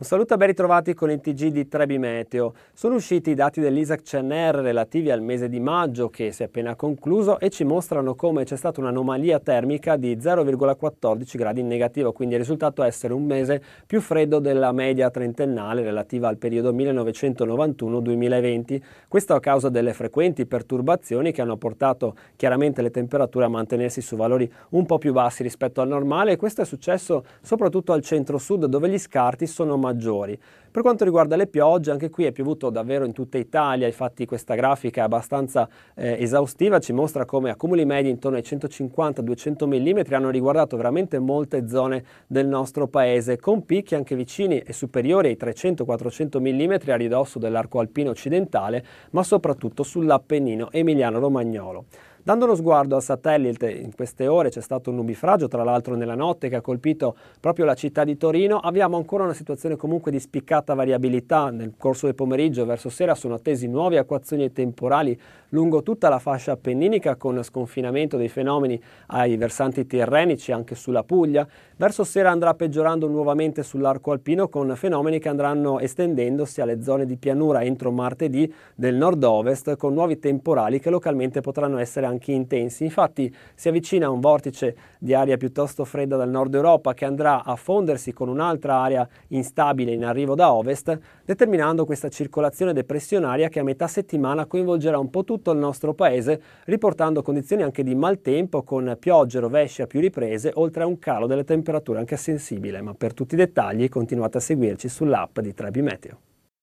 Un saluto e ben ritrovati con il TG di Trebi Meteo. Sono usciti i dati dell'ISAC CNR relativi al mese di maggio che si è appena concluso e ci mostrano come c'è stata un'anomalia termica di 0,14 gradi in negativo, quindi il risultato essere un mese più freddo della media trentennale relativa al periodo 1991-2020. Questo a causa delle frequenti perturbazioni che hanno portato chiaramente le temperature a mantenersi su valori un po' più bassi rispetto al normale e questo è successo soprattutto al centro-sud dove gli scarti sono maggiori maggiori. Per quanto riguarda le piogge, anche qui è piovuto davvero in tutta Italia, infatti questa grafica è abbastanza eh, esaustiva ci mostra come accumuli medi intorno ai 150-200 mm hanno riguardato veramente molte zone del nostro paese, con picchi anche vicini e superiori ai 300-400 mm a ridosso dell'arco alpino occidentale, ma soprattutto sull'Appennino emiliano-romagnolo. Dando uno sguardo al satellite, in queste ore c'è stato un nubifragio, tra l'altro nella notte, che ha colpito proprio la città di Torino. Abbiamo ancora una situazione comunque di spiccata variabilità. Nel corso del pomeriggio verso sera sono attesi nuove acquazioni temporali lungo tutta la fascia appenninica con sconfinamento dei fenomeni ai versanti tirrenici, anche sulla Puglia. Verso sera andrà peggiorando nuovamente sull'arco alpino con fenomeni che andranno estendendosi alle zone di pianura entro martedì del nord-ovest con nuovi temporali che localmente potranno essere anche anche intensi. Infatti si avvicina un vortice di aria piuttosto fredda dal nord Europa che andrà a fondersi con un'altra area instabile in arrivo da ovest, determinando questa circolazione depressionaria che a metà settimana coinvolgerà un po' tutto il nostro paese, riportando condizioni anche di maltempo con piogge, rovesci a più riprese, oltre a un calo delle temperature anche sensibile. Ma per tutti i dettagli continuate a seguirci sull'app di Trebi Meteo.